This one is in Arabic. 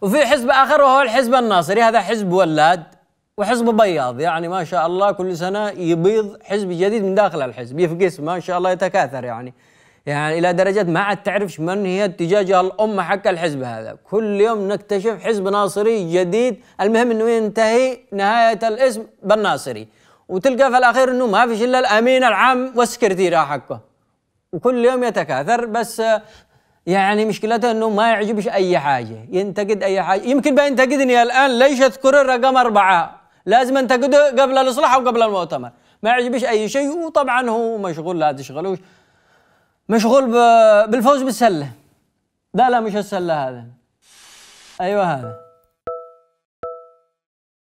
وفي حزب آخر وهو الحزب الناصري إيه هذا حزب ولاد وحزب بياض يعني ما شاء الله كل سنة يبيض حزب جديد من داخل الحزب يفقس ما شاء الله يتكاثر يعني يعني إلى درجة ما عاد تعرفش من هي اتجاجها الأمة حق الحزب هذا كل يوم نكتشف حزب ناصري جديد المهم أنه ينتهي نهاية الاسم بالناصري وتلقى في الأخير أنه ما فيش إلا الأمين العام والسكرتيرة حقه وكل يوم يتكاثر بس يعني مشكلته انه ما يعجبش اي حاجه ينتقد اي حاجه يمكن بينتقدني الان ليش اذكر الرقم اربعه لازم انتقده قبل الاصلاح وقبل المؤتمر ما يعجبش اي شيء وطبعا هو مشغول لا تشغلوش مشغول بالفوز بالسله لا لا مش السله هذا ايوه هذا